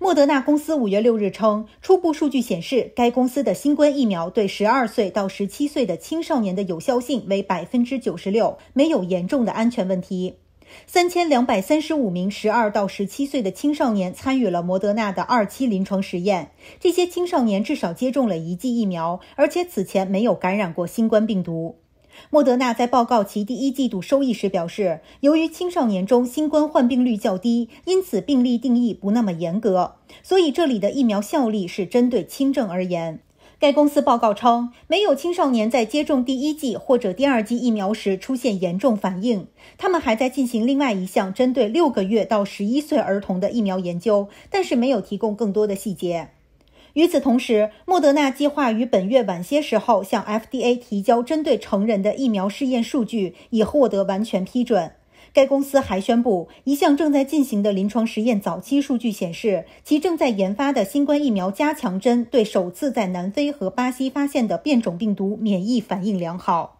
莫德纳公司五月六日称，初步数据显示，该公司的新冠疫苗对十二岁到十七岁的青少年的有效性为百分之九十六，没有严重的安全问题。三千两百三十五名十二到十七岁的青少年参与了莫德纳的二期临床实验，这些青少年至少接种了一剂疫苗，而且此前没有感染过新冠病毒。莫德纳在报告其第一季度收益时表示，由于青少年中新冠患病率较低，因此病例定义不那么严格，所以这里的疫苗效力是针对轻症而言。该公司报告称，没有青少年在接种第一剂或者第二剂疫苗时出现严重反应。他们还在进行另外一项针对六个月到十一岁儿童的疫苗研究，但是没有提供更多的细节。与此同时，莫德纳计划于本月晚些时候向 FDA 提交针对成人的疫苗试验数据，以获得完全批准。该公司还宣布，一项正在进行的临床实验早期数据显示，其正在研发的新冠疫苗加强针对首次在南非和巴西发现的变种病毒免疫反应良好。